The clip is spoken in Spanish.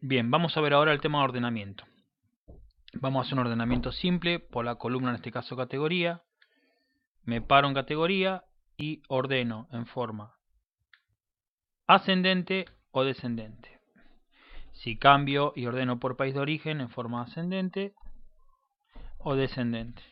Bien, vamos a ver ahora el tema de ordenamiento. Vamos a hacer un ordenamiento simple por la columna, en este caso categoría. Me paro en categoría y ordeno en forma ascendente o descendente. Si cambio y ordeno por país de origen en forma ascendente o descendente.